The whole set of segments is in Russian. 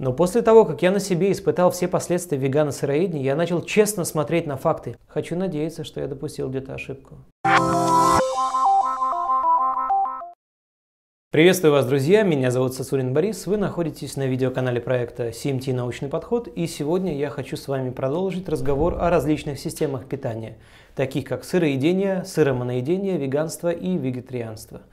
Но после того, как я на себе испытал все последствия вегана сыроедения, я начал честно смотреть на факты. Хочу надеяться, что я допустил где-то ошибку. Приветствую вас, друзья! Меня зовут Сасурин Борис. Вы находитесь на видеоканале проекта CMT «Научный подход» и сегодня я хочу с вами продолжить разговор о различных системах питания, таких как сыроедение, сыромоноедение, веганство и вегетарианство –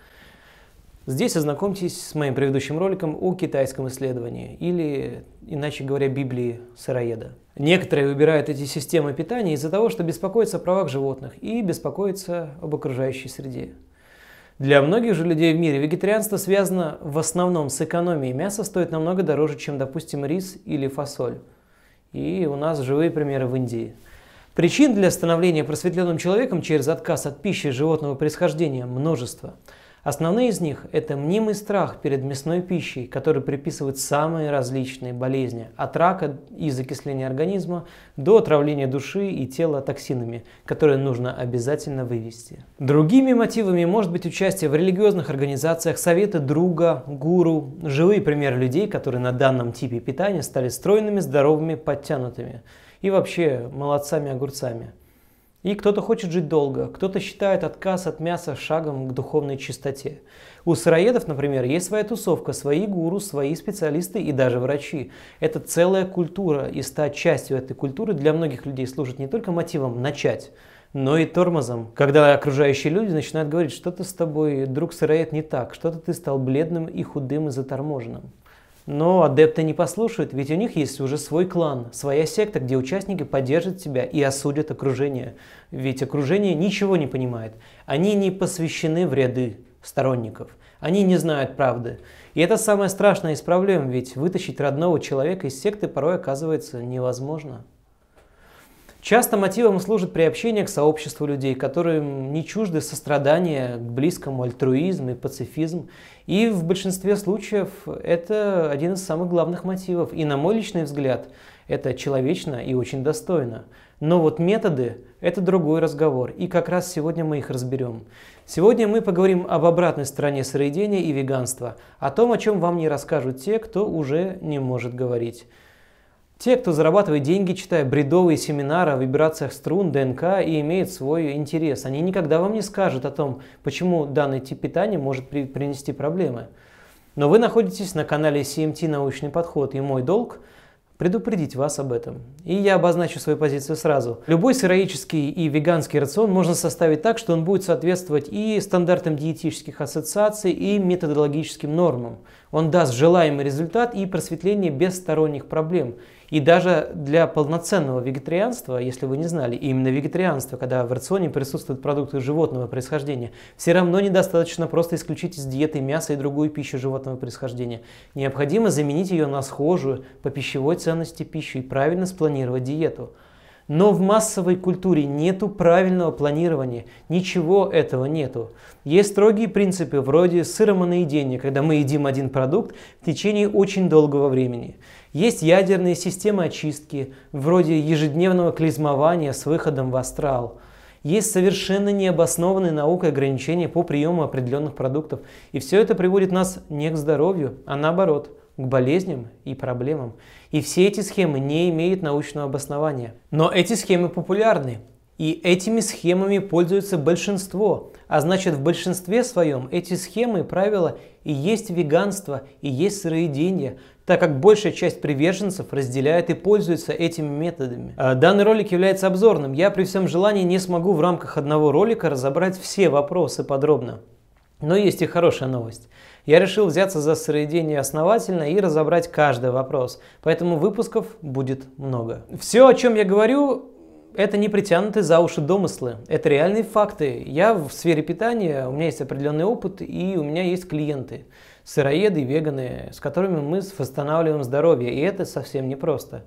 Здесь ознакомьтесь с моим предыдущим роликом о китайском исследовании, или, иначе говоря, Библии сыроеда. Некоторые выбирают эти системы питания из-за того, что беспокоятся о правах животных и беспокоятся об окружающей среде. Для многих же людей в мире вегетарианство связано в основном с экономией. Мясо стоит намного дороже, чем, допустим, рис или фасоль. И у нас живые примеры в Индии. Причин для становления просветленным человеком через отказ от пищи животного происхождения множество – Основные из них – это мнимый страх перед мясной пищей, который приписывает самые различные болезни – от рака и закисления организма до отравления души и тела токсинами, которые нужно обязательно вывести. Другими мотивами может быть участие в религиозных организациях, советы друга, гуру, живые примеры людей, которые на данном типе питания стали стройными, здоровыми, подтянутыми и вообще молодцами-огурцами – и кто-то хочет жить долго, кто-то считает отказ от мяса шагом к духовной чистоте. У сыроедов, например, есть своя тусовка, свои гуру, свои специалисты и даже врачи. Это целая культура, и стать частью этой культуры для многих людей служит не только мотивом начать, но и тормозом. Когда окружающие люди начинают говорить, что-то с тобой, друг сыроед, не так, что-то ты стал бледным и худым и заторможенным. Но адепты не послушают, ведь у них есть уже свой клан, своя секта, где участники поддержат тебя и осудят окружение. Ведь окружение ничего не понимает. Они не посвящены в ряды сторонников. Они не знают правды. И это самое страшное из проблем, ведь вытащить родного человека из секты порой оказывается невозможно. Часто мотивом служит приобщение к сообществу людей, которым не чужды сострадание к близкому, альтруизм и пацифизм. И в большинстве случаев это один из самых главных мотивов. И на мой личный взгляд, это человечно и очень достойно. Но вот методы – это другой разговор, и как раз сегодня мы их разберем. Сегодня мы поговорим об обратной стороне сыроедения и веганства, о том, о чем вам не расскажут те, кто уже не может говорить. Те, кто зарабатывает деньги, читая бредовые семинары о вибрациях струн, ДНК и имеет свой интерес, они никогда вам не скажут о том, почему данный тип питания может при принести проблемы. Но вы находитесь на канале CMT «Научный подход» и мой долг – предупредить вас об этом. И я обозначу свою позицию сразу. Любой сыроический и веганский рацион можно составить так, что он будет соответствовать и стандартам диетических ассоциаций, и методологическим нормам. Он даст желаемый результат и просветление без сторонних проблем – и даже для полноценного вегетарианства, если вы не знали, именно вегетарианство, когда в рационе присутствуют продукты животного происхождения, все равно недостаточно просто исключить из диеты мясо и другую пищу животного происхождения. Необходимо заменить ее на схожую по пищевой ценности пищу и правильно спланировать диету. Но в массовой культуре нету правильного планирования, ничего этого нету. Есть строгие принципы вроде сыромоноедения, когда мы едим один продукт в течение очень долгого времени. Есть ядерные системы очистки, вроде ежедневного клизмования с выходом в астрал. Есть совершенно необоснованные наукой ограничения по приему определенных продуктов. И все это приводит нас не к здоровью, а наоборот, к болезням и проблемам. И все эти схемы не имеют научного обоснования. Но эти схемы популярны. И этими схемами пользуется большинство. А значит, в большинстве своем эти схемы, правила и есть веганство, и есть сыроедение так как большая часть приверженцев разделяет и пользуется этими методами. Э, данный ролик является обзорным. Я при всем желании не смогу в рамках одного ролика разобрать все вопросы подробно. Но есть и хорошая новость. Я решил взяться за сыроедение основательно и разобрать каждый вопрос, поэтому выпусков будет много. Все, о чем я говорю, это не притянутые за уши домыслы, это реальные факты. Я в сфере питания, у меня есть определенный опыт и у меня есть клиенты сыроеды и веганы, с которыми мы восстанавливаем здоровье, и это совсем непросто.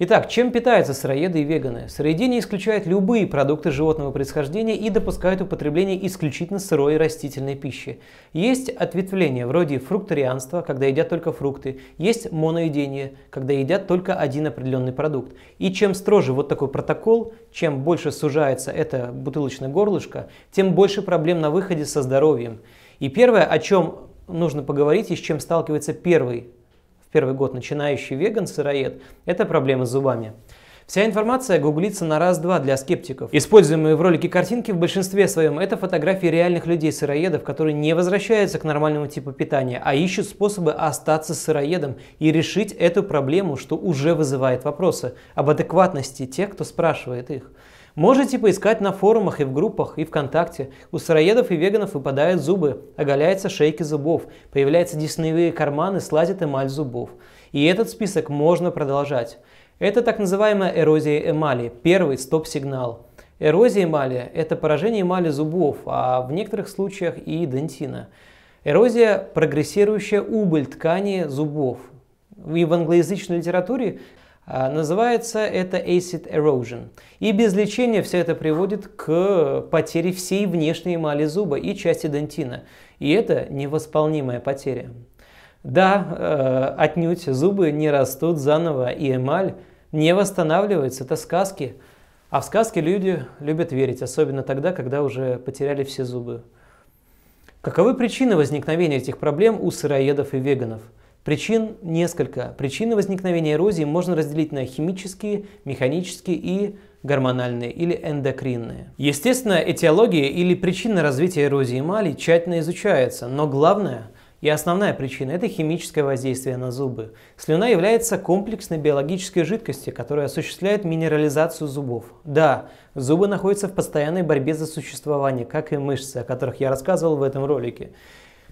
Итак, чем питаются сыроеды и веганы? не исключают любые продукты животного происхождения и допускают употребление исключительно сырой растительной пищи. Есть ответвления вроде фрукторианства, когда едят только фрукты, есть моноедение, когда едят только один определенный продукт. И чем строже вот такой протокол, чем больше сужается это бутылочное горлышко, тем больше проблем на выходе со здоровьем. И первое, о чем нужно поговорить, и с чем сталкивается первый, в первый год начинающий веган, сыроед, это проблемы с зубами. Вся информация гуглится на раз-два для скептиков. Используемые в ролике картинки в большинстве своем это фотографии реальных людей-сыроедов, которые не возвращаются к нормальному типу питания, а ищут способы остаться сыроедом и решить эту проблему, что уже вызывает вопросы об адекватности тех, кто спрашивает их. Можете поискать на форумах и в группах, и ВКонтакте. У сыроедов и веганов выпадают зубы, оголяются шейки зубов, появляются десневые карманы, слазит эмаль зубов. И этот список можно продолжать. Это так называемая эрозия эмали, первый стоп-сигнал. Эрозия эмали – это поражение эмали зубов, а в некоторых случаях и дентина. Эрозия – прогрессирующая убыль ткани зубов. И в англоязычной литературе а, называется это acid erosion. И без лечения все это приводит к потере всей внешней эмали зуба и части дентина. И это невосполнимая потеря. Да, э, отнюдь зубы не растут заново, и эмаль не восстанавливается. Это сказки. А в сказки люди любят верить, особенно тогда, когда уже потеряли все зубы. Каковы причины возникновения этих проблем у сыроедов и веганов – Причин несколько. Причины возникновения эрозии можно разделить на химические, механические и гормональные или эндокринные. Естественно, этиология или причина развития эрозии эмали тщательно изучается, но главное и основная причина – это химическое воздействие на зубы. Слюна является комплексной биологической жидкостью, которая осуществляет минерализацию зубов. Да, зубы находятся в постоянной борьбе за существование, как и мышцы, о которых я рассказывал в этом ролике.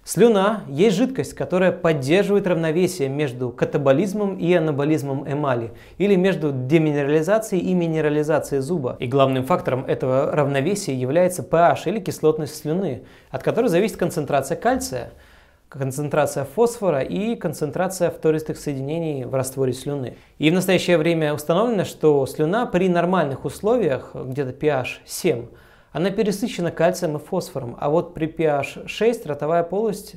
Слюна есть жидкость, которая поддерживает равновесие между катаболизмом и анаболизмом эмали, или между деминерализацией и минерализацией зуба. И главным фактором этого равновесия является pH или кислотность слюны, от которой зависит концентрация кальция, концентрация фосфора и концентрация фтористых соединений в растворе слюны. И в настоящее время установлено, что слюна при нормальных условиях, где-то pH 7, она пересыщена кальцием и фосфором, а вот при pH 6 ротовая полость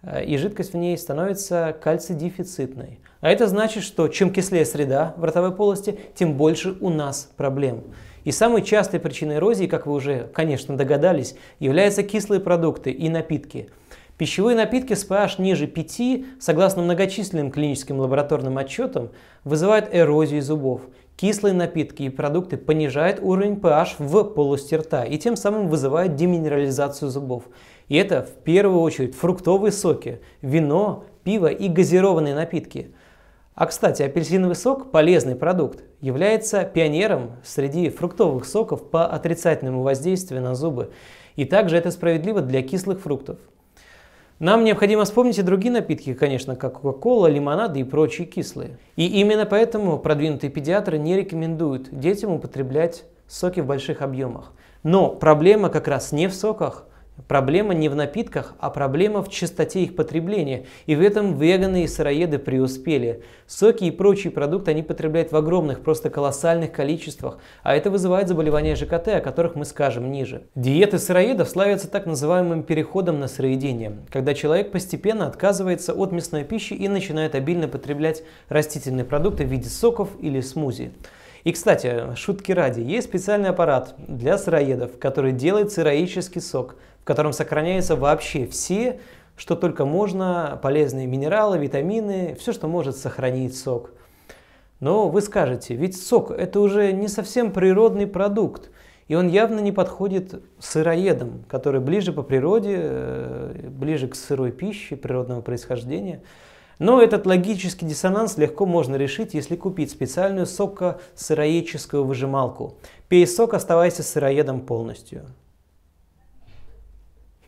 э, и жидкость в ней становится кальцидефицитной. А это значит, что чем кислее среда в ротовой полости, тем больше у нас проблем. И самой частой причиной эрозии, как вы уже, конечно, догадались, являются кислые продукты и напитки. Пищевые напитки с pH ниже 5, согласно многочисленным клиническим лабораторным отчетам, вызывают эрозию зубов – Кислые напитки и продукты понижают уровень pH в полости рта и тем самым вызывают деминерализацию зубов. И это в первую очередь фруктовые соки, вино, пиво и газированные напитки. А кстати, апельсиновый сок – полезный продукт, является пионером среди фруктовых соков по отрицательному воздействию на зубы. И также это справедливо для кислых фруктов. Нам необходимо вспомнить и другие напитки, конечно, как кока-кола, лимонады и прочие кислые. И именно поэтому продвинутые педиатры не рекомендуют детям употреблять соки в больших объемах. Но проблема как раз не в соках, Проблема не в напитках, а проблема в чистоте их потребления. И в этом веганы и сыроеды преуспели. Соки и прочие продукты они потребляют в огромных, просто колоссальных количествах, а это вызывает заболевания ЖКТ, о которых мы скажем ниже. Диеты сыроедов славятся так называемым переходом на сыроедение, когда человек постепенно отказывается от мясной пищи и начинает обильно потреблять растительные продукты в виде соков или смузи. И, кстати, шутки ради, есть специальный аппарат для сыроедов, который делает сыроический сок – котором сохраняются вообще все, что только можно, полезные минералы, витамины, все, что может сохранить сок. Но вы скажете, ведь сок – это уже не совсем природный продукт, и он явно не подходит сыроедам, которые ближе по природе, э, ближе к сырой пище природного происхождения. Но этот логический диссонанс легко можно решить, если купить специальную соко-сыроедческую выжималку. Пей сок, оставайся сыроедом полностью.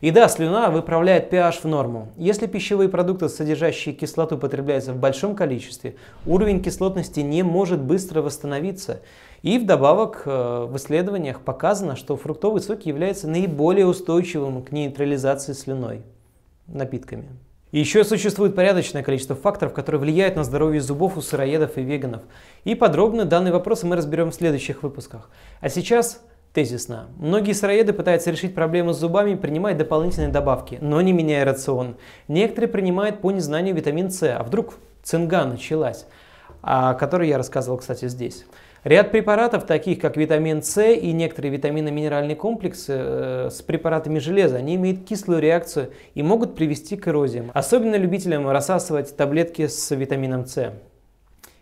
И да, слюна выправляет pH в норму. Если пищевые продукты, содержащие кислоту, потребляются в большом количестве, уровень кислотности не может быстро восстановиться. И вдобавок э, в исследованиях показано, что фруктовый сок является наиболее устойчивым к нейтрализации слюной напитками. Еще существует порядочное количество факторов, которые влияют на здоровье зубов у сыроедов и веганов. И подробно данный вопрос мы разберем в следующих выпусках. А сейчас Тезисно. Многие сыроеды пытаются решить проблему с зубами, принимая дополнительные добавки, но не меняя рацион. Некоторые принимают по незнанию витамин С, а вдруг цинга началась, о а, которой я рассказывал, кстати, здесь. Ряд препаратов, таких как витамин С и некоторые витамины минеральные комплексы э, с препаратами железа, они имеют кислую реакцию и могут привести к эрозиям. Особенно любителям рассасывать таблетки с витамином С.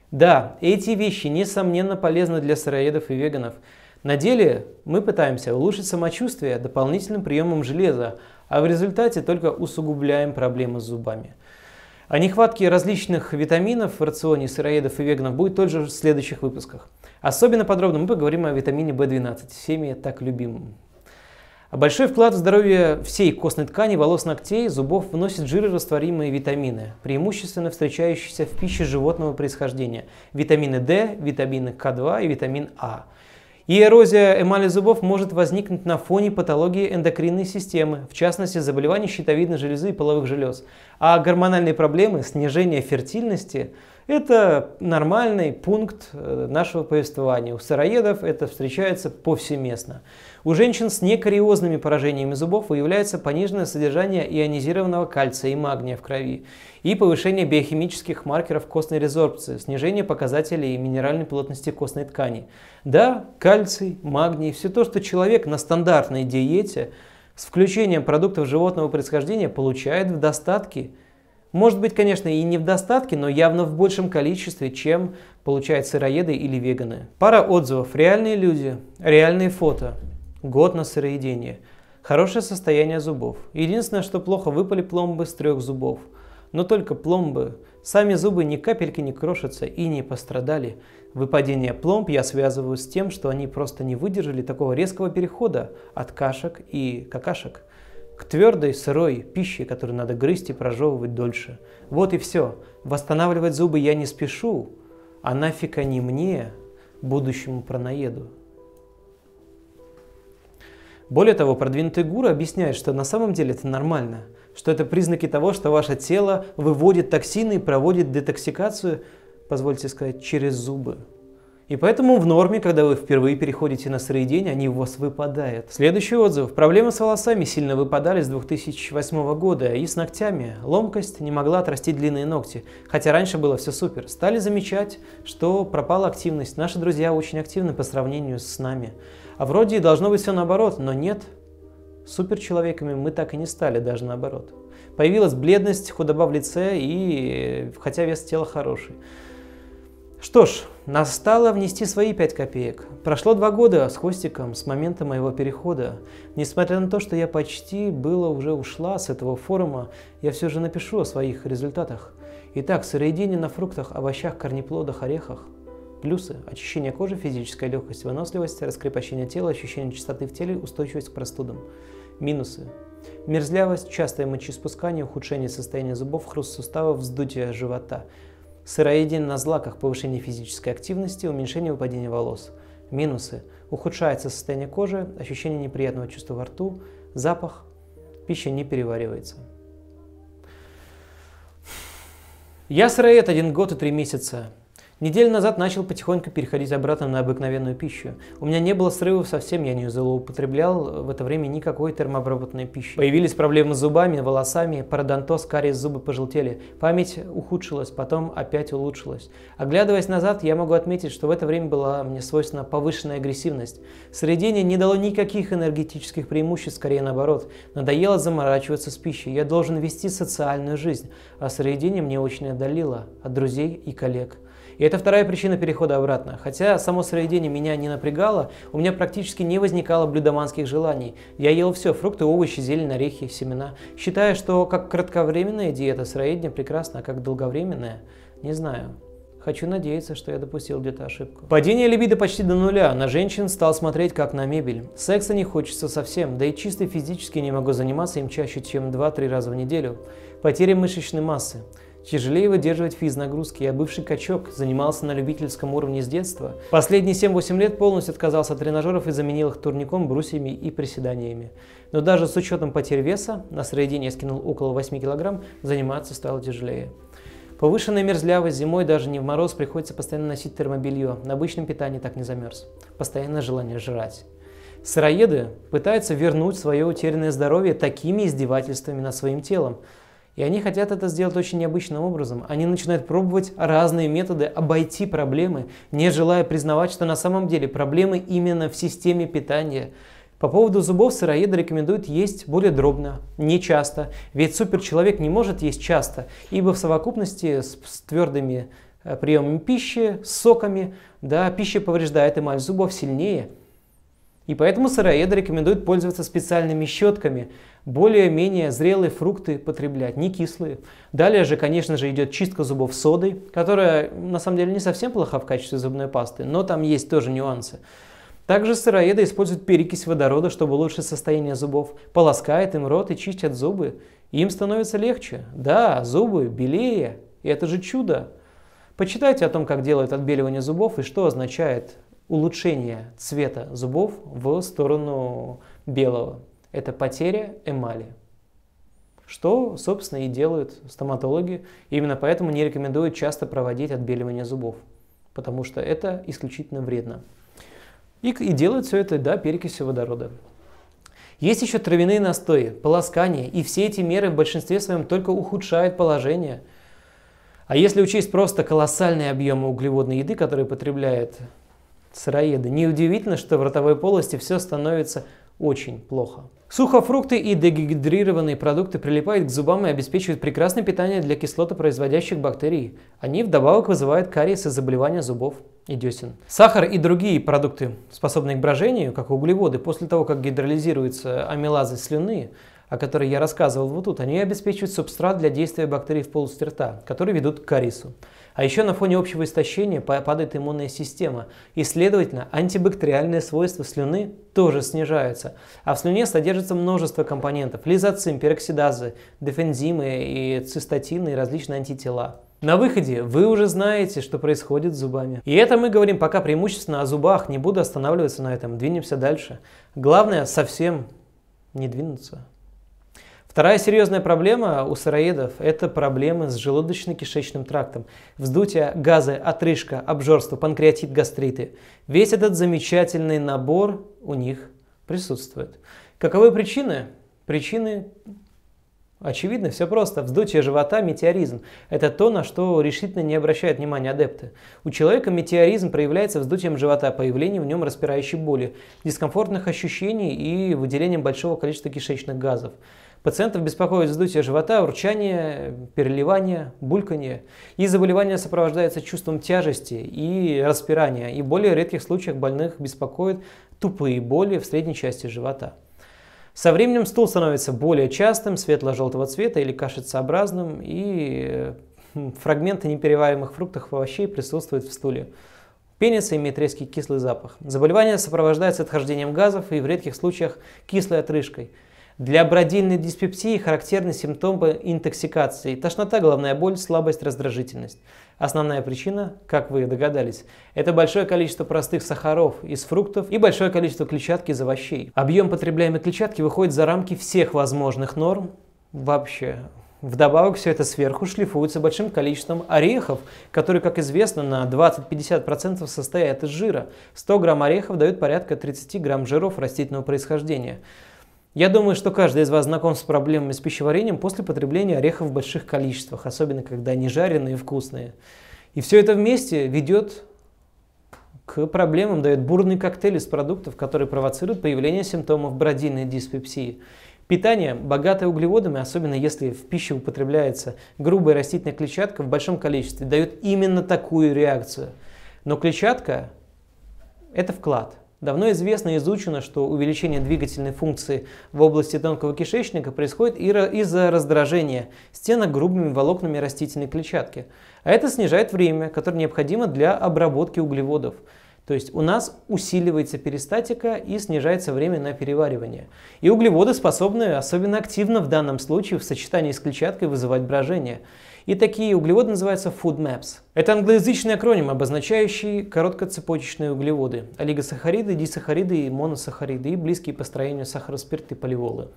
Да, эти вещи, несомненно, полезны для сыроедов и веганов – на деле мы пытаемся улучшить самочувствие дополнительным приемом железа, а в результате только усугубляем проблемы с зубами. О нехватке различных витаминов в рационе сыроедов и веганов будет тоже в следующих выпусках. Особенно подробно мы поговорим о витамине в 12 всеми так любимым. Большой вклад в здоровье всей костной ткани, волос, ногтей, зубов вносят жирорастворимые витамины, преимущественно встречающиеся в пище животного происхождения – витамины D, витамины К2 и витамин А. И эрозия эмали зубов может возникнуть на фоне патологии эндокринной системы, в частности заболеваний щитовидной железы и половых желез. А гормональные проблемы, снижение фертильности – это нормальный пункт э, нашего повествования. У сыроедов это встречается повсеместно. У женщин с некариозными поражениями зубов выявляется пониженное содержание ионизированного кальция и магния в крови и повышение биохимических маркеров костной резорбции, снижение показателей минеральной плотности костной ткани. Да, кальций, магний, все то, что человек на стандартной диете с включением продуктов животного происхождения получает в достатке. Может быть, конечно, и не в достатке, но явно в большем количестве, чем получают сыроеды или веганы. Пара отзывов. Реальные люди, реальные фото. Год на сыроедение. Хорошее состояние зубов. Единственное, что плохо, выпали пломбы с трех зубов. Но только пломбы. Сами зубы ни капельки не крошатся и не пострадали. Выпадение пломб я связываю с тем, что они просто не выдержали такого резкого перехода от кашек и какашек к твердой, сырой пище, которую надо грызть и прожевывать дольше. Вот и все. Восстанавливать зубы я не спешу, а нафиг они мне, будущему пронаеду. Более того, продвинутый гуру объясняет, что на самом деле это нормально, что это признаки того, что ваше тело выводит токсины и проводит детоксикацию, позвольте сказать, через зубы. И поэтому в норме, когда вы впервые переходите на сыроедение, они у вас выпадают. Следующий отзыв. Проблемы с волосами сильно выпадали с 2008 года и с ногтями. Ломкость не могла отрастить длинные ногти, хотя раньше было все супер. Стали замечать, что пропала активность. Наши друзья очень активны по сравнению с нами. А вроде и должно быть все наоборот, но нет. Суперчеловеками мы так и не стали, даже наоборот. Появилась бледность, худоба в лице, и хотя вес тела хороший. Что ж, настало внести свои пять копеек. Прошло два года с Хвостиком, с момента моего перехода. Несмотря на то, что я почти было уже ушла с этого форума, я все же напишу о своих результатах. Итак, сыроедение на фруктах, овощах, корнеплодах, орехах – Плюсы. Очищение кожи, физическая легкость, выносливость, раскрепощение тела, ощущение чистоты в теле, устойчивость к простудам. Минусы. Мерзлявость, частое мочеиспускание, ухудшение состояния зубов, хруст суставов, вздутие живота. Сыроедение на злаках, повышение физической активности, уменьшение выпадения волос. Минусы. Ухудшается состояние кожи, ощущение неприятного чувства во рту, запах, пища не переваривается. Я сыроед один год и три месяца. Неделю назад начал потихоньку переходить обратно на обыкновенную пищу. У меня не было срывов совсем, я не злоупотреблял в это время никакой термообработанной пищи. Появились проблемы с зубами, волосами, пародонтоз, кариес, зубы пожелтели. Память ухудшилась, потом опять улучшилась. Оглядываясь назад, я могу отметить, что в это время была мне свойственна повышенная агрессивность. Средение не дало никаких энергетических преимуществ, скорее наоборот. Надоело заморачиваться с пищей, я должен вести социальную жизнь, а средение мне очень отдалило от друзей и коллег. И это вторая причина перехода обратно. Хотя само сыроедение меня не напрягало, у меня практически не возникало блюдоманских желаний. Я ел все – фрукты, овощи, зелень, орехи, семена. Считая, что как кратковременная диета сыроедение прекрасна, а как долговременная – не знаю. Хочу надеяться, что я допустил где-то ошибку. Падение либидо почти до нуля. На женщин стал смотреть как на мебель. Секса не хочется совсем, да и чисто физически не могу заниматься им чаще, чем 2-3 раза в неделю. Потеря мышечной массы. Тяжелее выдерживать нагрузки, Я бывший качок, занимался на любительском уровне с детства. Последние 7-8 лет полностью отказался от тренажеров и заменил их турником, брусьями и приседаниями. Но даже с учетом потерь веса, на середине я скинул около 8 кг, заниматься стало тяжелее. Повышенная мерзлявость зимой даже не в мороз приходится постоянно носить термобелье. На обычном питании так не замерз. Постоянное желание жрать. Сыроеды пытаются вернуть свое утерянное здоровье такими издевательствами над своим телом. И они хотят это сделать очень необычным образом. Они начинают пробовать разные методы обойти проблемы, не желая признавать, что на самом деле проблемы именно в системе питания. По поводу зубов сыроеды рекомендуют есть более дробно, не часто, ведь суперчеловек не может есть часто, ибо в совокупности с, с твердыми э, приемами пищи, с соками, да, пища повреждает эмаль зубов сильнее – и поэтому сыроеды рекомендуют пользоваться специальными щетками, более-менее зрелые фрукты потреблять, не кислые. Далее же, конечно же, идет чистка зубов содой, которая на самом деле не совсем плоха в качестве зубной пасты, но там есть тоже нюансы. Также сыроеды используют перекись водорода, чтобы улучшить состояние зубов, полоскает им рот и чистят зубы. Им становится легче. Да, зубы белее, и это же чудо. Почитайте о том, как делают отбеливание зубов и что означает улучшение цвета зубов в сторону белого. Это потеря эмали. Что, собственно, и делают стоматологи. именно поэтому не рекомендуют часто проводить отбеливание зубов, потому что это исключительно вредно. И, и делают все это, да, перекисью водорода. Есть еще травяные настои, полоскание, и все эти меры в большинстве своем только ухудшают положение. А если учесть просто колоссальные объемы углеводной еды, которые потребляет сыроеды. Неудивительно, что в ротовой полости все становится очень плохо. Сухофрукты и дегидрированные продукты прилипают к зубам и обеспечивают прекрасное питание для кислотопроизводящих бактерий. Они вдобавок вызывают кариес и заболевания зубов и десен. Сахар и другие продукты, способные к брожению, как углеводы, после того, как гидролизируются амилаза слюны, о которой я рассказывал вот тут, они обеспечивают субстрат для действия бактерий в полости рта, которые ведут к карису. А еще на фоне общего истощения падает иммунная система, и, следовательно, антибактериальные свойства слюны тоже снижаются. А в слюне содержится множество компонентов – лизоцин, пероксидазы, дефензимы и цистатины и различные антитела. На выходе вы уже знаете, что происходит с зубами. И это мы говорим пока преимущественно о зубах, не буду останавливаться на этом, двинемся дальше. Главное совсем не двинуться. Вторая серьезная проблема у сыроедов – это проблемы с желудочно-кишечным трактом. Вздутие, газы, отрыжка, обжорство, панкреатит, гастриты. Весь этот замечательный набор у них присутствует. Каковы причины? Причины очевидны, все просто. Вздутие живота – метеоризм. Это то, на что решительно не обращают внимания адепты. У человека метеоризм проявляется вздутием живота, появлением в нем распирающей боли, дискомфортных ощущений и выделением большого количества кишечных газов. Пациентов беспокоит вздутие живота, урчание, переливание, бульканье. И заболевание сопровождается чувством тяжести и распирания. И в более редких случаях больных беспокоит тупые боли в средней части живота. Со временем стул становится более частым, светло-желтого цвета или кашицеобразным, и э, фрагменты непереваримых фруктов и овощей присутствуют в стуле. Пенится имеет резкий кислый запах. Заболевание сопровождается отхождением газов и в редких случаях кислой отрыжкой – для бродильной диспепсии характерны симптомы интоксикации – тошнота, головная боль, слабость, раздражительность. Основная причина, как вы догадались, это большое количество простых сахаров из фруктов и большое количество клетчатки из овощей. Объем потребляемой клетчатки выходит за рамки всех возможных норм вообще. Вдобавок все это сверху шлифуется большим количеством орехов, которые, как известно, на 20-50% состоят из жира. 100 грамм орехов дают порядка 30 грамм жиров растительного происхождения. Я думаю, что каждый из вас знаком с проблемами с пищеварением после потребления орехов в больших количествах, особенно когда они жареные и вкусные. И все это вместе ведет к проблемам, дает бурный коктейль из продуктов, которые провоцируют появление симптомов бродильной диспепсии. Питание, богатое углеводами, особенно если в пищу употребляется грубая растительная клетчатка в большом количестве, дает именно такую реакцию. Но клетчатка – это вклад. Давно известно и изучено, что увеличение двигательной функции в области тонкого кишечника происходит из-за раздражения стенок грубыми волокнами растительной клетчатки. А это снижает время, которое необходимо для обработки углеводов. То есть у нас усиливается перистатика и снижается время на переваривание. И углеводы способны особенно активно в данном случае в сочетании с клетчаткой вызывать брожение. И такие углеводы называются food maps. Это англоязычный акроним, обозначающий короткоцепочечные углеводы, олигосахариды, дисахариды и моносахариды и близкие по строению сахароспирт и поливолы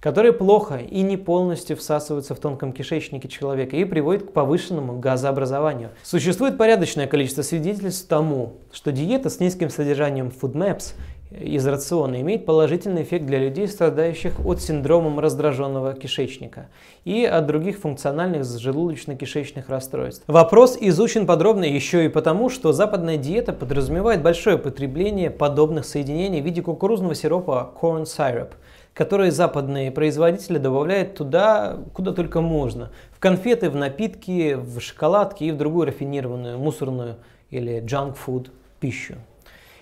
которые плохо и не полностью всасываются в тонком кишечнике человека и приводят к повышенному газообразованию. Существует порядочное количество свидетельств тому, что диета с низким содержанием food maps из рациона имеет положительный эффект для людей, страдающих от синдромом раздраженного кишечника и от других функциональных желудочно-кишечных расстройств. Вопрос изучен подробно еще и потому, что западная диета подразумевает большое потребление подобных соединений в виде кукурузного сиропа corn syrup, которые западные производители добавляют туда, куда только можно. В конфеты, в напитки, в шоколадки и в другую рафинированную мусорную или junk food пищу.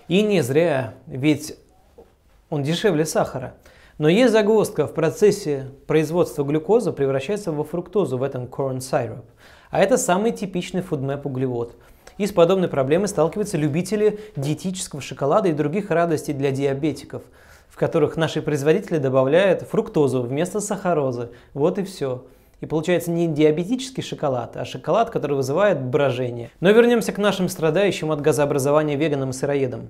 И не зря, ведь он дешевле сахара. Но есть загвоздка, в процессе производства глюкозы превращается во фруктозу в этом corn syrup. А это самый типичный фудмэп углевод. И с подобной проблемой сталкиваются любители диетического шоколада и других радостей для диабетиков, в которых наши производители добавляют фруктозу вместо сахарозы. Вот и все. И получается не диабетический шоколад, а шоколад, который вызывает брожение. Но вернемся к нашим страдающим от газообразования веганам и сыроедам.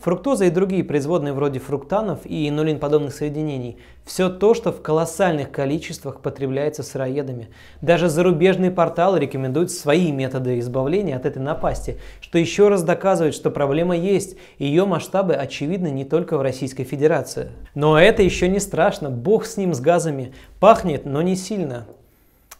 Фруктоза и другие производные вроде фруктанов и инулин подобных соединений – все то, что в колоссальных количествах потребляется сыроедами. Даже зарубежные порталы рекомендуют свои методы избавления от этой напасти, что еще раз доказывает, что проблема есть, и ее масштабы очевидны не только в Российской Федерации. Но это еще не страшно, бог с ним, с газами. Пахнет, но не сильно.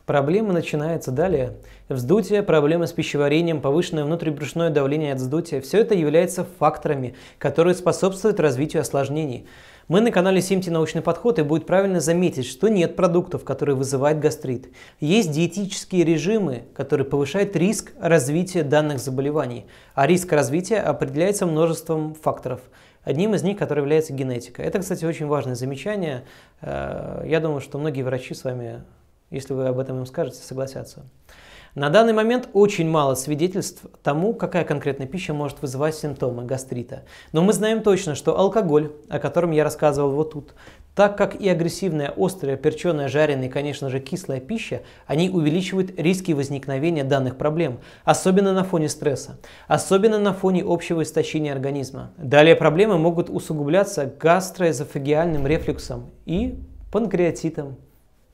Проблема начинается далее. Вздутие, проблемы с пищеварением, повышенное внутрибрюшное давление от вздутия – все это является факторами, которые способствуют развитию осложнений. Мы на канале Симти научный подход и будет правильно заметить, что нет продуктов, которые вызывают гастрит. Есть диетические режимы, которые повышают риск развития данных заболеваний. А риск развития определяется множеством факторов. Одним из них, который является генетика. Это, кстати, очень важное замечание. Э, я думаю, что многие врачи с вами если вы об этом им скажете, согласятся. На данный момент очень мало свидетельств тому, какая конкретная пища может вызывать симптомы гастрита. Но мы знаем точно, что алкоголь, о котором я рассказывал вот тут, так как и агрессивная, острая, перченая, жареная и, конечно же, кислая пища, они увеличивают риски возникновения данных проблем, особенно на фоне стресса, особенно на фоне общего истощения организма. Далее проблемы могут усугубляться гастроэзофагиальным рефлюксом и панкреатитом.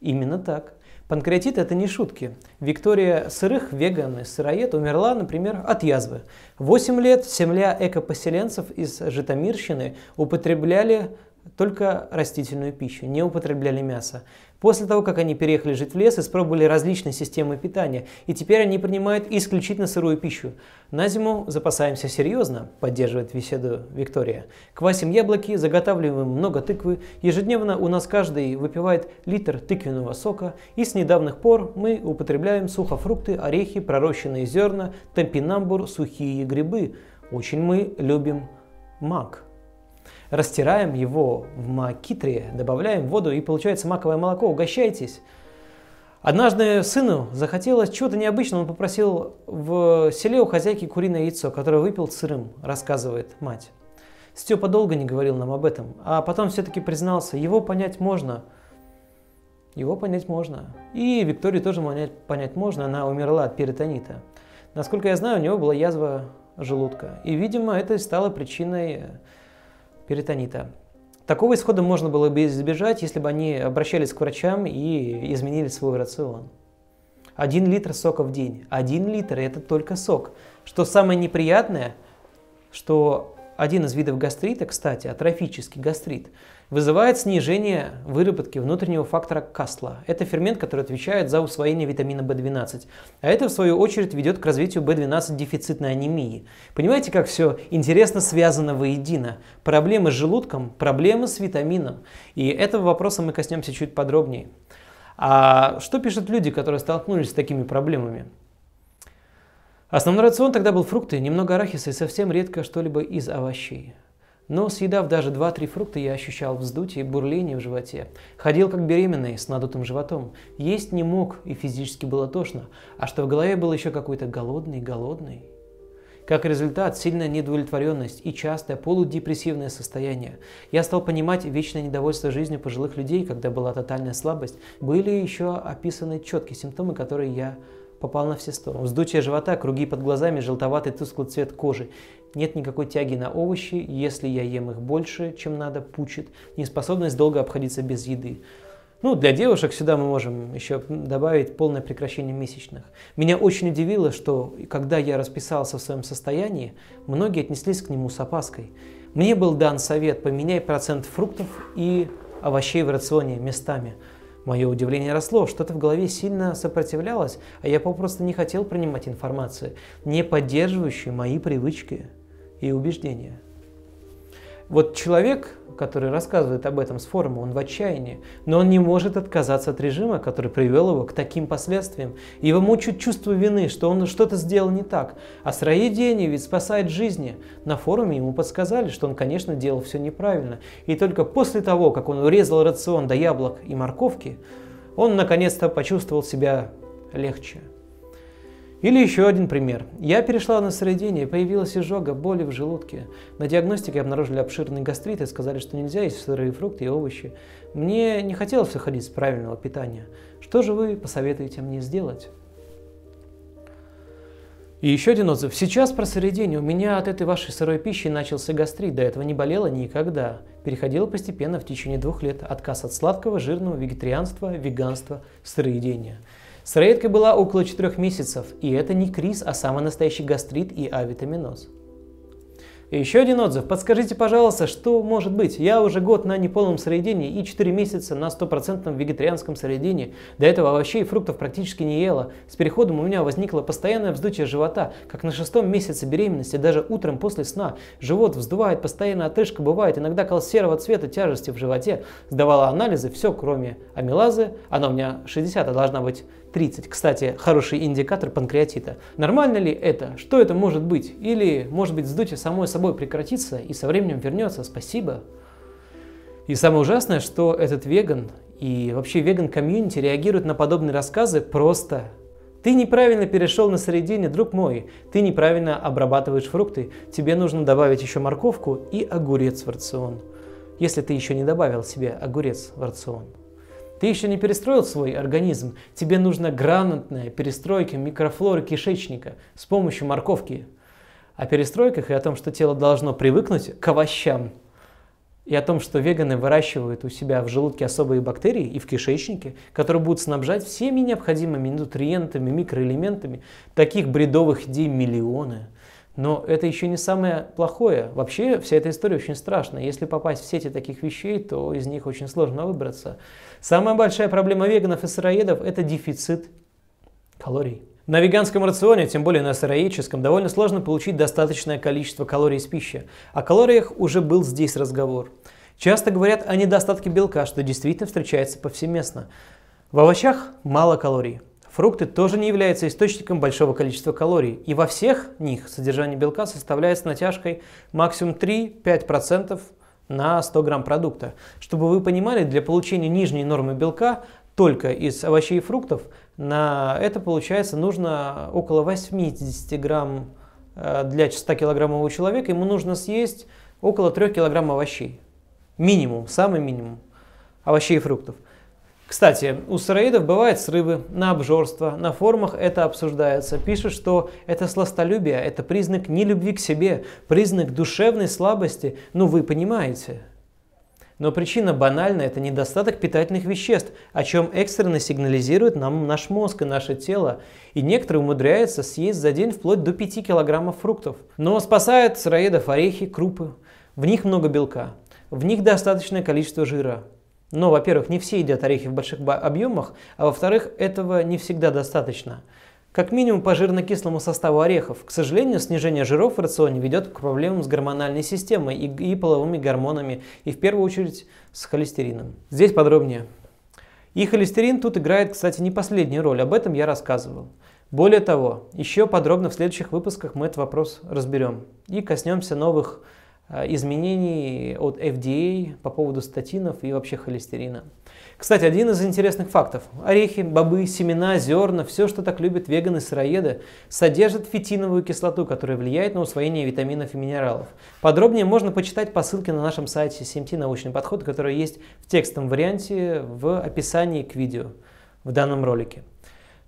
Именно так. Панкреатит – это не шутки. Виктория Сырых, веган и сыроед, умерла, например, от язвы. 8 лет семья эко-поселенцев из Житомирщины употребляли только растительную пищу, не употребляли мясо. После того, как они переехали жить в лес, испробовали различные системы питания, и теперь они принимают исключительно сырую пищу. На зиму запасаемся серьезно, поддерживает беседу Виктория. Квасим яблоки, заготавливаем много тыквы, ежедневно у нас каждый выпивает литр тыквенного сока, и с недавних пор мы употребляем сухофрукты, орехи, пророщенные зерна, темпинамбур, сухие грибы. Очень мы любим мак растираем его в макитре, добавляем воду и получается маковое молоко. Угощайтесь. Однажды сыну захотелось чего-то необычного. Он попросил в селе у хозяйки куриное яйцо, которое выпил сырым, рассказывает мать. Степа долго не говорил нам об этом, а потом все-таки признался, его понять можно. Его понять можно. И Викторию тоже понять, понять можно, она умерла от перитонита. Насколько я знаю, у него была язва желудка. И, видимо, это стало причиной э, перитонита. Такого исхода можно было бы избежать, если бы они обращались к врачам и изменили свой рацион. Один литр сока в день. Один литр – это только сок. Что самое неприятное, что один из видов гастрита, кстати, атрофический гастрит, вызывает снижение выработки внутреннего фактора касла. Это фермент, который отвечает за усвоение витамина В12. А это, в свою очередь, ведет к развитию В12 дефицитной анемии. Понимаете, как все интересно связано воедино? Проблемы с желудком, проблемы с витамином. И этого вопроса мы коснемся чуть подробнее. А что пишут люди, которые столкнулись с такими проблемами? Основной рацион тогда был фрукты, немного арахиса и совсем редко что-либо из овощей. Но съедав даже 2-3 фрукта, я ощущал вздутие и бурление в животе. Ходил как беременный, с надутым животом. Есть не мог, и физически было тошно. А что в голове был еще какой-то голодный-голодный. Как результат, сильная недовлетворенность и частое полудепрессивное состояние. Я стал понимать вечное недовольство жизнью пожилых людей, когда была тотальная слабость. Были еще описаны четкие симптомы, которые я попал на все стороны. Вздутие живота, круги под глазами, желтоватый тусклый цвет кожи. Нет никакой тяги на овощи, если я ем их больше, чем надо, пучит. Неспособность долго обходиться без еды. Ну, для девушек сюда мы можем еще добавить полное прекращение месячных. Меня очень удивило, что когда я расписался в своем состоянии, многие отнеслись к нему с опаской. Мне был дан совет, поменяй процент фруктов и овощей в рационе местами – Мое удивление росло, что-то в голове сильно сопротивлялось, а я попросту не хотел принимать информацию, не поддерживающую мои привычки и убеждения. Вот человек, который рассказывает об этом с форума, он в отчаянии, но он не может отказаться от режима, который привел его к таким последствиям. Его мучает чувство вины, что он что-то сделал не так. А сыроедение ведь спасает жизни. На форуме ему подсказали, что он, конечно, делал все неправильно. И только после того, как он урезал рацион до яблок и морковки, он наконец-то почувствовал себя легче. Или еще один пример. Я перешла на сыроедение, появилась изжога, боли в желудке. На диагностике обнаружили обширный гастрит и сказали, что нельзя есть сырые фрукты и овощи. Мне не хотелось выходить с правильного питания. Что же вы посоветуете мне сделать? И еще один отзыв. Сейчас про сыроедение. У меня от этой вашей сырой пищи начался гастрит. До этого не болела никогда. Переходила постепенно в течение двух лет. Отказ от сладкого, жирного, вегетарианства, веганства, сыроедения. Сыроедка была около 4 месяцев, и это не криз, а самый настоящий гастрит и авитаминоз. И еще один отзыв. Подскажите, пожалуйста, что может быть? Я уже год на неполном сыроедении и 4 месяца на стопроцентном вегетарианском сыроедении. До этого вообще и фруктов практически не ела. С переходом у меня возникло постоянное вздутие живота, как на шестом месяце беременности, даже утром после сна. Живот вздувает, постоянно отрыжка бывает, иногда кол серого цвета тяжести в животе. Сдавала анализы, все кроме амилазы, она у меня 60, а должна быть 30. Кстати, хороший индикатор панкреатита. Нормально ли это? Что это может быть? Или, может быть, сдутие само собой прекратится и со временем вернется? Спасибо. И самое ужасное, что этот веган и вообще веган-комьюнити реагирует на подобные рассказы просто ты неправильно перешел на средине, друг мой. Ты неправильно обрабатываешь фрукты. Тебе нужно добавить еще морковку и огурец в рацион. Если ты еще не добавил себе огурец в рацион. Ты еще не перестроил свой организм. Тебе нужна грамотная перестройка микрофлоры кишечника с помощью морковки. О перестройках и о том, что тело должно привыкнуть к овощам. И о том, что веганы выращивают у себя в желудке особые бактерии и в кишечнике, которые будут снабжать всеми необходимыми нутриентами, микроэлементами. Таких бредовых идей миллионы. Но это еще не самое плохое. Вообще вся эта история очень страшна. Если попасть в сети таких вещей, то из них очень сложно выбраться. Самая большая проблема веганов и сыроедов – это дефицит калорий. На веганском рационе, тем более на сыроедческом, довольно сложно получить достаточное количество калорий из пищи. О калориях уже был здесь разговор. Часто говорят о недостатке белка, что действительно встречается повсеместно. В овощах мало калорий. Фрукты тоже не являются источником большого количества калорий, и во всех них содержание белка составляет с натяжкой максимум 3-5% на 100 грамм продукта. Чтобы вы понимали, для получения нижней нормы белка только из овощей и фруктов на это получается нужно около 80 грамм э, для 100 килограммового человека, ему нужно съесть около 3 килограмм овощей. Минимум, самый минимум овощей и фруктов – кстати, у сыроидов бывают срывы на обжорство, на форумах это обсуждается. Пишут, что это сластолюбие, это признак нелюбви к себе, признак душевной слабости. Ну вы понимаете. Но причина банальна – это недостаток питательных веществ, о чем экстренно сигнализирует нам наш мозг и наше тело. И некоторые умудряются съесть за день вплоть до 5 килограммов фруктов. Но спасают сыроедов орехи, крупы. В них много белка, в них достаточное количество жира. Но, ну, во-первых, не все едят орехи в больших объемах, а во-вторых, этого не всегда достаточно. Как минимум по жирно-кислому составу орехов. К сожалению, снижение жиров в рационе ведет к проблемам с гормональной системой и, и половыми гормонами, и в первую очередь с холестерином. Здесь подробнее. И холестерин тут играет, кстати, не последнюю роль, об этом я рассказывал. Более того, еще подробно в следующих выпусках мы этот вопрос разберем и коснемся новых Э, изменений от FDA по поводу статинов и вообще холестерина. Кстати, один из интересных фактов. Орехи, бобы, семена, зерна, все, что так любят веганы и сыроеды, содержат фитиновую кислоту, которая влияет на усвоение витаминов и минералов. Подробнее можно почитать по ссылке на нашем сайте CMT «Научный подход», который есть в текстовом варианте в описании к видео в данном ролике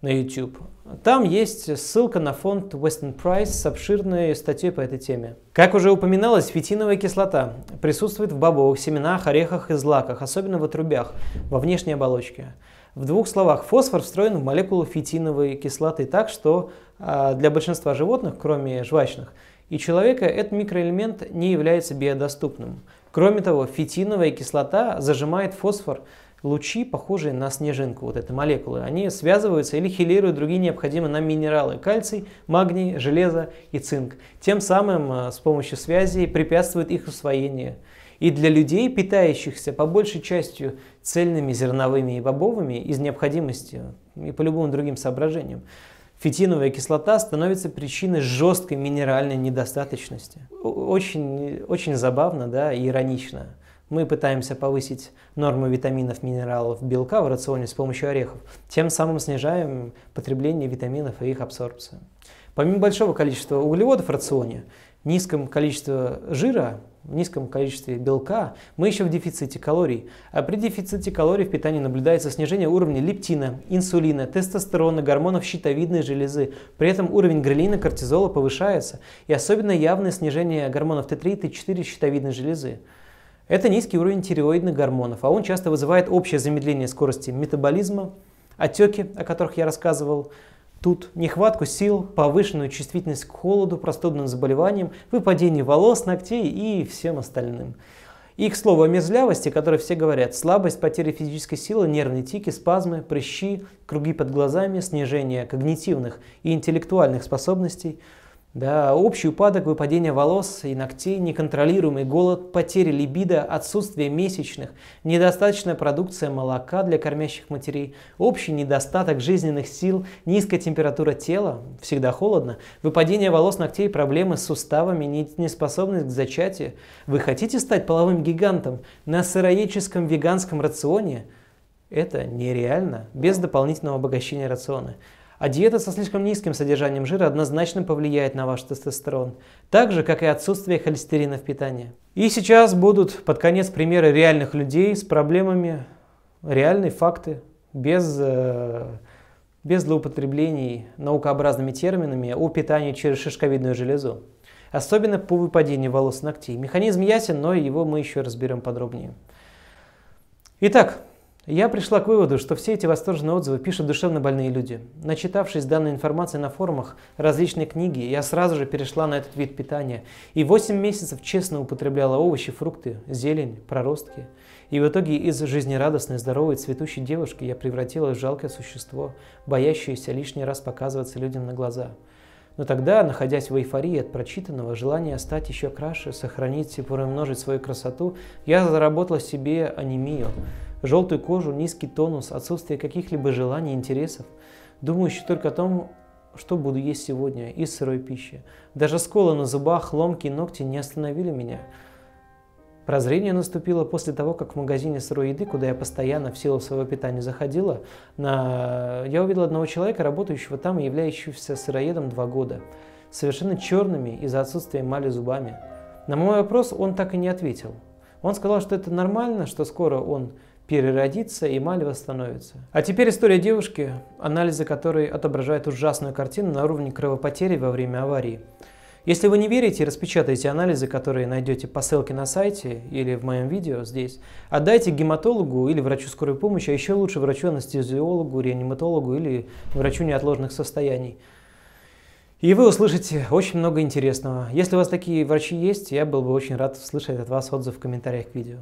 на YouTube. Там есть ссылка на фонд Western Price с обширной статьей по этой теме. Как уже упоминалось, фитиновая кислота присутствует в бобовых, семенах, орехах и злаках, особенно в отрубях, во внешней оболочке. В двух словах, фосфор встроен в молекулу фитиновой кислоты так, что а, для большинства животных, кроме жвачных, и человека этот микроэлемент не является биодоступным. Кроме того, фитиновая кислота зажимает фосфор лучи, похожие на снежинку, вот эти молекулы, они связываются или хилируют другие необходимые нам минералы – кальций, магний, железо и цинк. Тем самым э, с помощью связи препятствует их усвоение. И для людей, питающихся по большей частью цельными зерновыми и бобовыми из необходимости и по любым другим соображениям, фитиновая кислота становится причиной жесткой минеральной недостаточности. Очень, очень забавно да, иронично мы пытаемся повысить норму витаминов, минералов, белка в рационе с помощью орехов, тем самым снижаем потребление витаминов и их абсорбцию. Помимо большого количества углеводов в рационе, низком количестве жира, в низком количестве белка, мы еще в дефиците калорий. А при дефиците калорий в питании наблюдается снижение уровня лептина, инсулина, тестостерона, гормонов щитовидной железы. При этом уровень грелина, кортизола повышается. И особенно явное снижение гормонов Т3 и Т4 щитовидной железы. Это низкий уровень тиреоидных гормонов, а он часто вызывает общее замедление скорости метаболизма, отеки, о которых я рассказывал, тут нехватку сил, повышенную чувствительность к холоду, простудным заболеваниям, выпадение волос, ногтей и всем остальным. И, к слову, о мерзлявости, о которой все говорят, слабость, потеря физической силы, нервные тики, спазмы, прыщи, круги под глазами, снижение когнитивных и интеллектуальных способностей – да, общий упадок выпадение волос и ногтей, неконтролируемый голод, потери либидо, отсутствие месячных, недостаточная продукция молока для кормящих матерей, общий недостаток жизненных сил, низкая температура тела, всегда холодно, выпадение волос, ногтей, проблемы с суставами, неспособность к зачатию. Вы хотите стать половым гигантом на сыроедческом веганском рационе? Это нереально, без дополнительного обогащения рациона. А диета со слишком низким содержанием жира однозначно повлияет на ваш тестостерон, так же, как и отсутствие холестерина в питании. И сейчас будут под конец примеры реальных людей с проблемами, реальные факты, без, э, без злоупотреблений наукообразными терминами о питании через шишковидную железу. Особенно по выпадению волос ногтей. Механизм ясен, но его мы еще разберем подробнее. Итак, я пришла к выводу, что все эти восторженные отзывы пишут душевно больные люди. Начитавшись данной информации на форумах, различные книги, я сразу же перешла на этот вид питания и 8 месяцев честно употребляла овощи, фрукты, зелень, проростки. И в итоге из жизнерадостной, здоровой, цветущей девушки я превратилась в жалкое существо, боящееся лишний раз показываться людям на глаза. Но тогда, находясь в эйфории от прочитанного, желание стать еще краше, сохранить и промножить свою красоту, я заработала себе анемию – желтую кожу, низкий тонус, отсутствие каких-либо желаний, интересов, думающий только о том, что буду есть сегодня, из сырой пищи. Даже сколы на зубах, ломки и ногти не остановили меня. Прозрение наступило после того, как в магазине сырой еды, куда я постоянно в силу своего питания заходила, на... я увидела одного человека, работающего там и являющегося сыроедом два года, совершенно черными из-за отсутствия эмали зубами. На мой вопрос он так и не ответил. Он сказал, что это нормально, что скоро он переродится и эмаль восстановится. А теперь история девушки, анализы которой отображают ужасную картину на уровне кровопотери во время аварии. Если вы не верите, распечатайте анализы, которые найдете по ссылке на сайте или в моем видео здесь. Отдайте гематологу или врачу скорой помощи, а еще лучше врачу-анестезиологу, реаниматологу или врачу неотложных состояний. И вы услышите очень много интересного. Если у вас такие врачи есть, я был бы очень рад услышать от вас отзыв в комментариях к видео.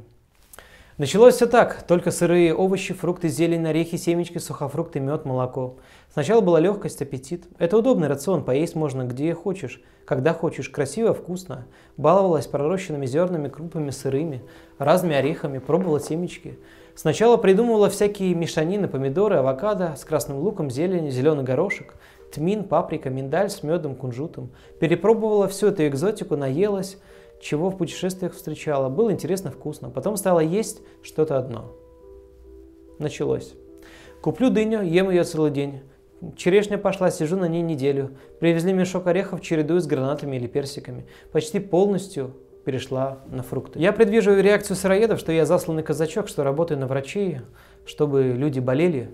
Началось все так. Только сырые овощи, фрукты, зелень, орехи, семечки, сухофрукты, мед, молоко. Сначала была легкость, аппетит. Это удобный рацион, поесть можно где хочешь, когда хочешь, красиво, вкусно. Баловалась пророщенными зернами, крупами, сырыми, разными орехами, пробовала семечки. Сначала придумывала всякие мешанины, помидоры, авокадо, с красным луком, зеленью, зеленый горошек, тмин, паприка, миндаль с медом, кунжутом. Перепробовала всю эту экзотику, наелась, чего в путешествиях встречала. Было интересно, вкусно. Потом стало есть что-то одно. Началось. Куплю дыню, ем ее целый день. Черешня пошла, сижу на ней неделю. Привезли мешок орехов, чередую с гранатами или персиками. Почти полностью перешла на фрукты. Я предвижу реакцию сыроедов, что я засланный казачок, что работаю на врачей, чтобы люди болели,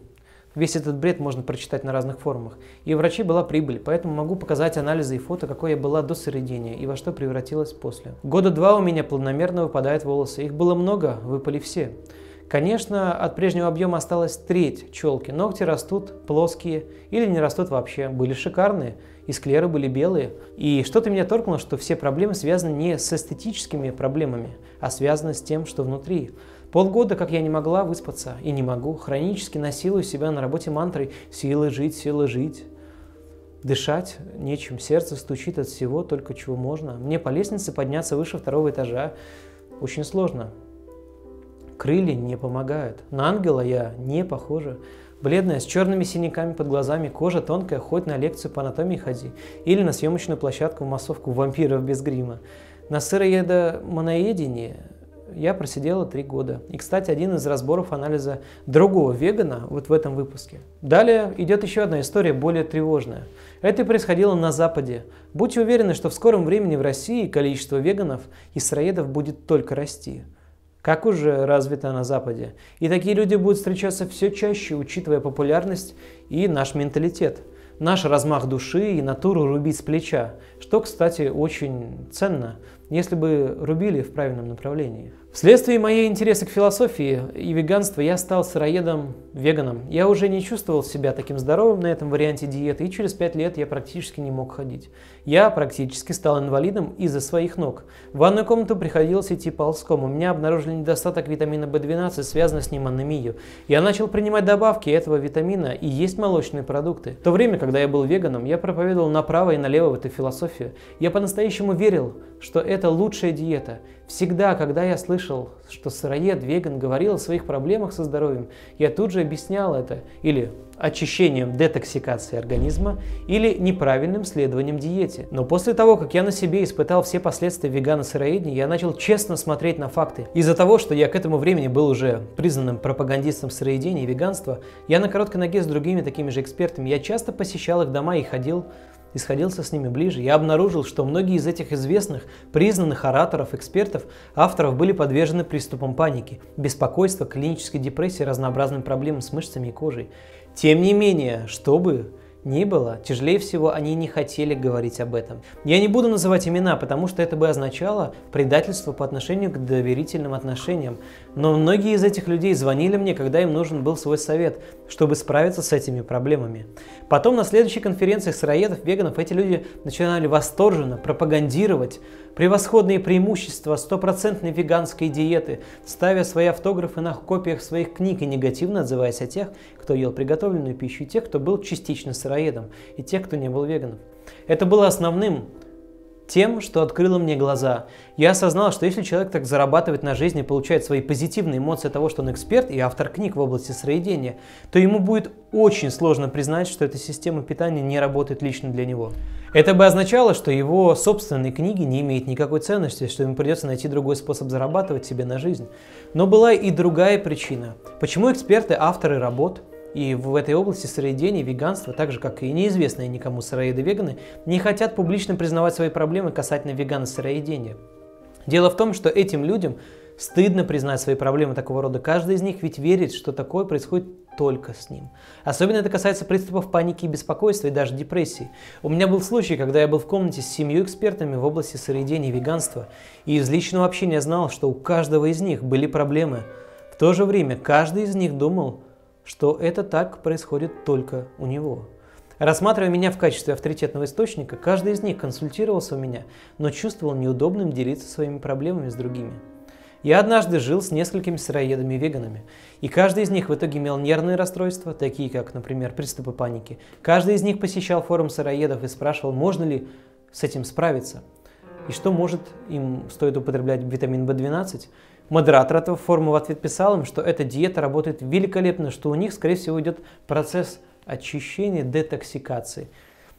Весь этот бред можно прочитать на разных форумах. И у врачей была прибыль, поэтому могу показать анализы и фото, какой я была до сыроедения и во что превратилась после. Года два у меня планомерно выпадают волосы. Их было много, выпали все. Конечно, от прежнего объема осталась треть челки. Ногти растут плоские или не растут вообще. Были шикарные, и склеры были белые. И что-то меня торкнуло, что все проблемы связаны не с эстетическими проблемами, а связаны с тем, что внутри. Полгода, как я не могла выспаться и не могу, хронически насилую себя на работе мантрой сила жить, сила жить». Дышать нечем, сердце стучит от всего, только чего можно. Мне по лестнице подняться выше второго этажа очень сложно. Крылья не помогают. На ангела я не похожа. Бледная, с черными синяками под глазами, кожа тонкая, хоть на лекцию по анатомии ходи, или на съемочную площадку в массовку вампиров без грима. На сыроеда моноедении я просидела три года. И, кстати, один из разборов анализа другого вегана вот в этом выпуске. Далее идет еще одна история, более тревожная. Это происходило на Западе. Будьте уверены, что в скором времени в России количество веганов и сыроедов будет только расти. Как уже развито на Западе. И такие люди будут встречаться все чаще, учитывая популярность и наш менталитет. Наш размах души и натуру рубить с плеча, что, кстати, очень ценно, если бы рубили в правильном направлении. Вследствие моей интереса к философии и веганству я стал сыроедом, веганом. Я уже не чувствовал себя таким здоровым на этом варианте диеты, и через пять лет я практически не мог ходить. Я практически стал инвалидом из-за своих ног. В ванную комнату приходилось идти ползком. У меня обнаружили недостаток витамина B12, связанный с ним анемию. Я начал принимать добавки этого витамина и есть молочные продукты. В то время, когда я был веганом, я проповедовал направо и налево в эту философию. Я по-настоящему верил, что это лучшая диета. Всегда, когда я слышал, что сыроед веган говорил о своих проблемах со здоровьем, я тут же объяснял это или очищением детоксикации организма, или неправильным следованием диете. Но после того, как я на себе испытал все последствия вегано-сыроедения, я начал честно смотреть на факты. Из-за того, что я к этому времени был уже признанным пропагандистом сыроедения и веганства, я на короткой ноге с другими такими же экспертами, я часто посещал их дома и ходил и сходился с ними ближе, я обнаружил, что многие из этих известных, признанных ораторов, экспертов, авторов были подвержены приступам паники, беспокойства, клинической депрессии, разнообразным проблемам с мышцами и кожей. Тем не менее, чтобы ни было, тяжелее всего они не хотели говорить об этом. Я не буду называть имена, потому что это бы означало предательство по отношению к доверительным отношениям, но многие из этих людей звонили мне, когда им нужен был свой совет, чтобы справиться с этими проблемами. Потом на следующей конференции сыроедов, веганов эти люди начинали восторженно пропагандировать превосходные преимущества стопроцентной веганской диеты, ставя свои автографы на копиях своих книг и негативно отзываясь о тех, кто ел приготовленную пищу, и тех, кто был частично сыроедом, и тех, кто не был веганом. Это было основным тем, что открыло мне глаза. Я осознал, что если человек так зарабатывает на жизнь и получает свои позитивные эмоции того, что он эксперт и автор книг в области сыроедения, то ему будет очень сложно признать, что эта система питания не работает лично для него. Это бы означало, что его собственные книги не имеют никакой ценности, что ему придется найти другой способ зарабатывать себе на жизнь. Но была и другая причина. Почему эксперты, авторы работ, и в этой области сыроедение, веганство, так же как и неизвестные никому сыроеды-веганы, не хотят публично признавать свои проблемы касательно вегано-сыроедения. Дело в том, что этим людям стыдно признать свои проблемы такого рода. Каждый из них ведь верит, что такое происходит только с ним. Особенно это касается приступов паники и беспокойства, и даже депрессии. У меня был случай, когда я был в комнате с семью экспертами в области сыроедения и веганства, и из личного общения знал, что у каждого из них были проблемы. В то же время каждый из них думал, что это так происходит только у него. Рассматривая меня в качестве авторитетного источника, каждый из них консультировался у меня, но чувствовал неудобным делиться своими проблемами с другими. Я однажды жил с несколькими сыроедами и веганами, и каждый из них в итоге имел нервные расстройства, такие как, например, приступы паники. Каждый из них посещал форум сыроедов и спрашивал, можно ли с этим справиться, и что может им стоит употреблять витамин В12, Модератор этого форума в ответ писал им, что эта диета работает великолепно, что у них, скорее всего, идет процесс очищения, детоксикации.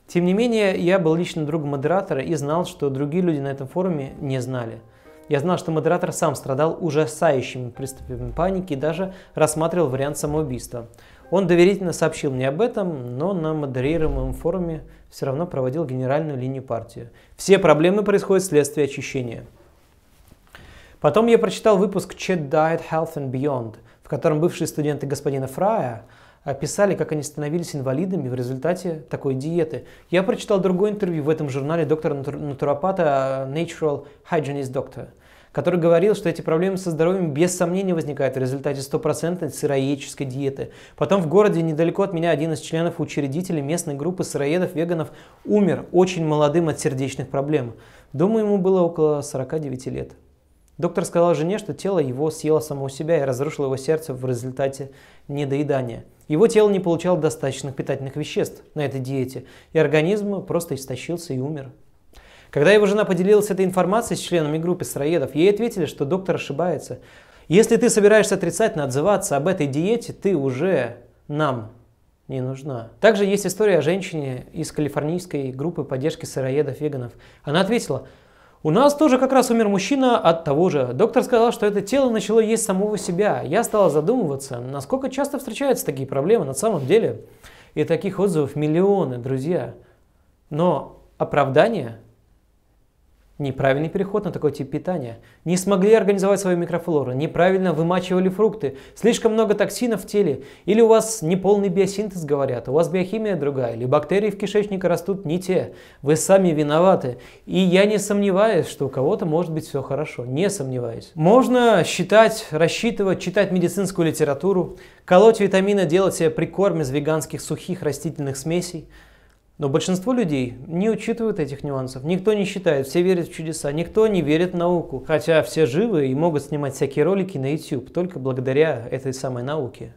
Тем не менее, я был лично другом модератора и знал, что другие люди на этом форуме не знали. Я знал, что модератор сам страдал ужасающими приступами паники и даже рассматривал вариант самоубийства. Он доверительно сообщил мне об этом, но на модерируемом форуме все равно проводил генеральную линию партии. Все проблемы происходят вследствие очищения. Потом я прочитал выпуск Chet Diet Health and Beyond, в котором бывшие студенты господина Фрая описали, как они становились инвалидами в результате такой диеты. Я прочитал другое интервью в этом журнале доктора натуропата э, Natural Hygienist Doctor, который говорил, что эти проблемы со здоровьем без сомнения возникают в результате стопроцентной сыроедческой диеты. Потом в городе недалеко от меня один из членов учредителей местной группы сыроедов-веганов умер очень молодым от сердечных проблем. Думаю, ему было около 49 лет. Доктор сказал жене, что тело его съело само у себя и разрушило его сердце в результате недоедания. Его тело не получало достаточных питательных веществ на этой диете, и организм просто истощился и умер. Когда его жена поделилась этой информацией с членами группы сыроедов, ей ответили, что доктор ошибается. Если ты собираешься отрицательно отзываться об этой диете, ты уже нам не нужна. Также есть история о женщине из калифорнийской группы поддержки сыроедов-веганов. Она ответила – у нас тоже как раз умер мужчина от того же. Доктор сказал, что это тело начало есть самого себя. Я стала задумываться, насколько часто встречаются такие проблемы на самом деле. И таких отзывов миллионы, друзья. Но оправдание неправильный переход на такой тип питания, не смогли организовать свою микрофлору, неправильно вымачивали фрукты, слишком много токсинов в теле, или у вас неполный биосинтез, говорят, у вас биохимия другая, или бактерии в кишечнике растут не те, вы сами виноваты. И я не сомневаюсь, что у кого-то может быть все хорошо, не сомневаюсь. Можно считать, рассчитывать, читать медицинскую литературу, колоть витамины, делать себе прикорм из веганских сухих растительных смесей – но большинство людей не учитывают этих нюансов. Никто не считает, все верят в чудеса, никто не верит в науку. Хотя все живы и могут снимать всякие ролики на YouTube только благодаря этой самой науке.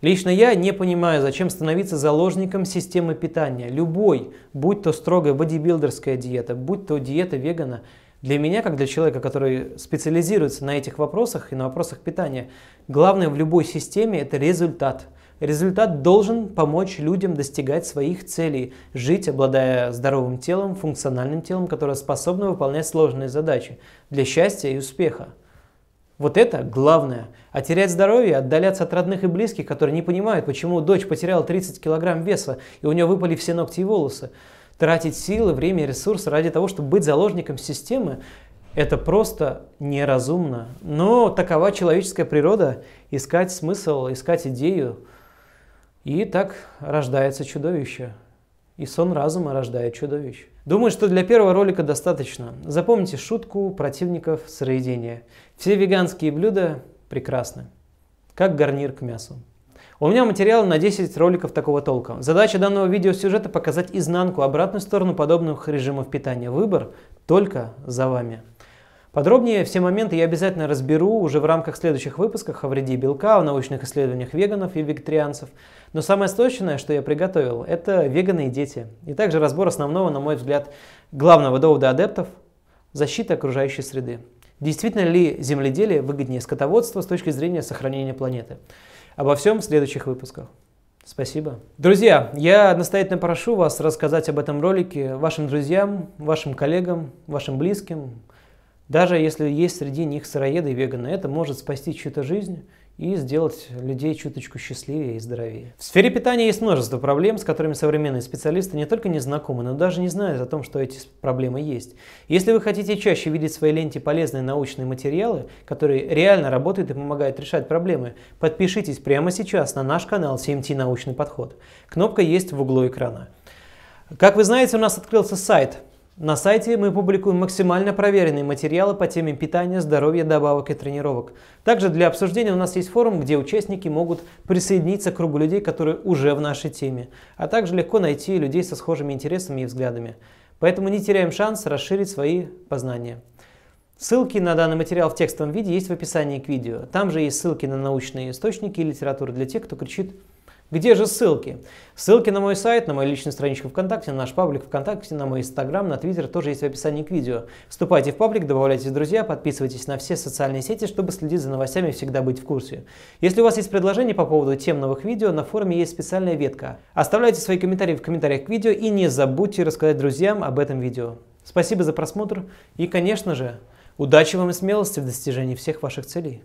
Лично я не понимаю, зачем становиться заложником системы питания. Любой, будь то строгая бодибилдерская диета, будь то диета вегана, для меня, как для человека, который специализируется на этих вопросах и на вопросах питания, главное в любой системе – это результат. Результат должен помочь людям достигать своих целей, жить, обладая здоровым телом, функциональным телом, которое способно выполнять сложные задачи для счастья и успеха. Вот это главное. А терять здоровье, отдаляться от родных и близких, которые не понимают, почему дочь потеряла 30 килограмм веса, и у нее выпали все ногти и волосы. Тратить силы, время и ресурсы ради того, чтобы быть заложником системы, это просто неразумно. Но такова человеческая природа – искать смысл, искать идею – и так рождается чудовище. И сон разума рождает чудовище. Думаю, что для первого ролика достаточно. Запомните шутку противников сыроедения. Все веганские блюда прекрасны. Как гарнир к мясу. У меня материал на 10 роликов такого толка. Задача данного видеосюжета показать изнанку, обратную сторону подобных режимов питания. Выбор только за вами. Подробнее все моменты я обязательно разберу уже в рамках следующих выпусков о вреде белка, о научных исследованиях веганов и вегетарианцев. Но самое сочное, что я приготовил, это веганы и дети. И также разбор основного, на мой взгляд, главного довода адептов – защита окружающей среды. Действительно ли земледелие выгоднее скотоводства с точки зрения сохранения планеты? Обо всем в следующих выпусках. Спасибо. Друзья, я настоятельно прошу вас рассказать об этом ролике вашим друзьям, вашим коллегам, вашим близким, даже если есть среди них сыроеды и веганы, это может спасти чью-то жизнь и сделать людей чуточку счастливее и здоровее. В сфере питания есть множество проблем, с которыми современные специалисты не только не знакомы, но даже не знают о том, что эти проблемы есть. Если вы хотите чаще видеть в своей ленте полезные научные материалы, которые реально работают и помогают решать проблемы, подпишитесь прямо сейчас на наш канал CMT «Научный подход». Кнопка есть в углу экрана. Как вы знаете, у нас открылся сайт на сайте мы публикуем максимально проверенные материалы по теме питания, здоровья, добавок и тренировок. Также для обсуждения у нас есть форум, где участники могут присоединиться к кругу людей, которые уже в нашей теме, а также легко найти людей со схожими интересами и взглядами. Поэтому не теряем шанс расширить свои познания. Ссылки на данный материал в текстовом виде есть в описании к видео. Там же есть ссылки на научные источники и литературу для тех, кто кричит где же ссылки? Ссылки на мой сайт, на мою личную страничку ВКонтакте, на наш паблик ВКонтакте, на мой Инстаграм, на Твиттер тоже есть в описании к видео. Вступайте в паблик, добавляйтесь в друзья, подписывайтесь на все социальные сети, чтобы следить за новостями и всегда быть в курсе. Если у вас есть предложения по поводу тем новых видео, на форуме есть специальная ветка. Оставляйте свои комментарии в комментариях к видео и не забудьте рассказать друзьям об этом видео. Спасибо за просмотр и, конечно же, удачи вам и смелости в достижении всех ваших целей.